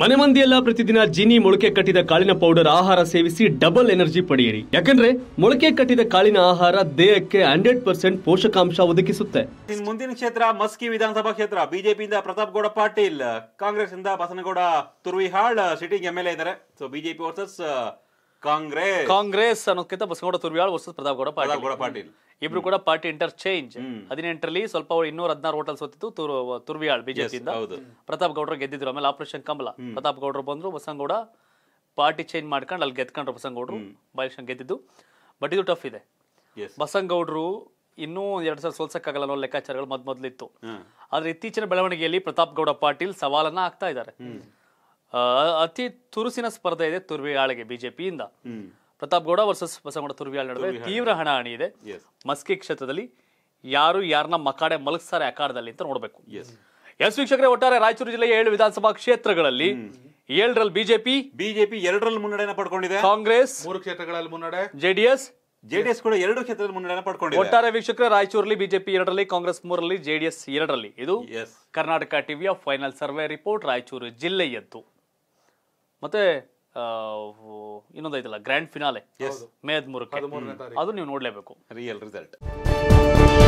ಮನೆ ಮಂದಿಯೆಲ್ಲ ಪ್ರತಿದಿನ ಜೀನಿ ಮೊಳಕೆ ಕಟ್ಟಿದ ಕಾಳಿನ ಪೌಡರ್ ಆಹಾರ ಸೇವಿಸಿ ಡಬಲ್ ಎನರ್ಜಿ ಪಡೆಯಿರಿ ಯಾಕಂದ್ರೆ ಮೊಳಕೆ ಕಟ್ಟಿದ ಕಾಳಿನ ಆಹಾರ ದೇಹಕ್ಕೆ ಹಂಡ್ರೆಡ್ ಪರ್ಸೆಂಟ್ ಪೋಷಕಾಂಶ ಒದಗಿಸುತ್ತೆ ಮುಂದಿನ ಕ್ಷೇತ್ರ ಮಸ್ಕಿ ವಿಧಾನಸಭಾ ಕ್ಷೇತ್ರ ಬಿಜೆಪಿಯಿಂದ ಪ್ರತಾಪ್ ಗೌಡ ಪಾಟೀಲ್ ಕಾಂಗ್ರೆಸ್ ಇಂದ ಬಸನಗೌಡ ತುರ್ವಿಹಾಳ್ ಸಿಟಿಂಗ್ ಎ ಇದ್ದಾರೆ so BJP versus Congress Congress ಅನ್ನೋದಕ್ಕಿಂತ ಬಸನಗೌಡ ತುರ್ವಿಯಾಳ್ ವರ್ಸಸ್ ಪ್ರತಾಪ್ ಗೌಡ ಪಾಟೀಲ್ ಇಬ್ರು ಕೂಡ ಪಾರ್ಟಿ ಇಂಟರ್ ಚೇಂಜ್ ಹದಿನೆಂಟರಲ್ಲಿ ಸ್ವಲ್ಪ ಇನ್ನೂರ ಹದಿನಾರು ಹೋಟೆಲ್ ಸೋತಿತ್ತು ತುರ್ವಿಯಾಳ್ ಬಿಜೆಪಿಯಿಂದ ಪ್ರತಾಪ್ ಗೌಡರು ಗೆದ್ದಿದ್ರು ಆಮೇಲೆ ಆಪರೇಷನ್ ಕಮಲ ಪ್ರತಾಪ್ ಗೌಡರು ಬಂದ್ರು ಬಸಂಗೌಡ ಪಾರ್ಟಿ ಚೇಂಜ್ ಮಾಡ್ಕೊಂಡು ಅಲ್ಲಿ ಗೆದ್ಕೊಂಡ್ರು ಬಸಂಗೌಡರು ಬೈಲೆಕ್ಷನ್ ಗೆದ್ದಿದ್ದು ಬಟ್ ಇದು ಟಫ್ ಇದೆ ಬಸಂಗೌಡರು ಇನ್ನೂ ಎರಡು ಸಾವಿರ ಸೋಲ್ಸಕ್ಕಾಗಲ್ಲ ಅನ್ನೋ ಲೆಕ್ಕಾಚಾರಗಳು ಮೊದ್ ಆದ್ರೆ ಇತ್ತೀಚಿನ ಬೆಳವಣಿಗೆಯಲ್ಲಿ ಪ್ರತಾಪ್ ಗೌಡ ಪಾಟೀಲ್ ಸವಾಲನ್ನ ಆಗ್ತಾ ಇದ್ದಾರೆ ಅತಿ ತುರುಸಿನ ಸ್ಪರ್ಧೆ ಇದೆ ತುರ್ವಿಯಾಳಿಗೆ ಬಿಜೆಪಿಯಿಂದ ಪ್ರತಾಪ್ ಗೌಡ ವರ್ಸಸ್ ಬಸವಗೌಡ ತುರ್ವಿಯಾಳ ನಡುವೆ ತೀವ್ರ ಹಣಾಹಣಿ ಇದೆ ಮಸ್ಕಿ ಕ್ಷೇತ್ರದಲ್ಲಿ ಯಾರು ಯಾರನ್ನ ಮಕಾಡೆ ಮಲಗಿಸ್ತಾರೆ ಆಕಾರದಲ್ಲಿ ಅಂತ ನೋಡಬೇಕು ಎಸ್ ವೀಕ್ಷಕರೇ ಒಟ್ಟಾರೆ ರಾಯಚೂರು ಜಿಲ್ಲೆಯ ಏಳು ವಿಧಾನಸಭಾ ಕ್ಷೇತ್ರಗಳಲ್ಲಿ ಏಳರಲ್ಲಿ ಬಿಜೆಪಿ ಬಿಜೆಪಿ ಎರಡರಲ್ಲಿ ಮುನ್ನಡೆಯನ್ನು ಪಡ್ಕೊಂಡಿದೆ ಕಾಂಗ್ರೆಸ್ ಮೂರು ಕ್ಷೇತ್ರಗಳಲ್ಲಿ ಮುನ್ನಡೆ ಜೆಡಿಎಸ್ ಜೆಡಿಎಸ್ ಕೂಡ ಎರಡು ಕ್ಷೇತ್ರದಲ್ಲಿ ಮುನ್ನಡೆಯನ್ನು ಪಡ್ಕೊಂಡಿದೆ ಒಟ್ಟಾರೆ ವೀಕ್ಷಕರೇ ರಾಯಚೂರಲ್ಲಿ ಬಿಜೆಪಿ ಎರಡರಲ್ಲಿ ಕಾಂಗ್ರೆಸ್ ಮೂರರಲ್ಲಿ ಜೆಡಿಎಸ್ ಎರಡರಲ್ಲಿ ಇದು ಕರ್ನಾಟಕ ಟಿವಿಯ ಫೈನಲ್ ಸರ್ವೆ ರಿಪೋರ್ಟ್ ರಾಯಚೂರು ಜಿಲ್ಲೆಯದ್ದು ಮತ್ತೆ ಇನ್ನೊಂದೈತಲ್ಲ ಗ್ರ್ಯಾಂಡ್ ಫಿನಾಲೆ ಮೇ ಹದಿಮೂರಕ್ಕೆ ಅದು ನೀವು ನೋಡ್ಲೇಬೇಕು ರಿಯಲ್ ರಿಸಲ್ಟ್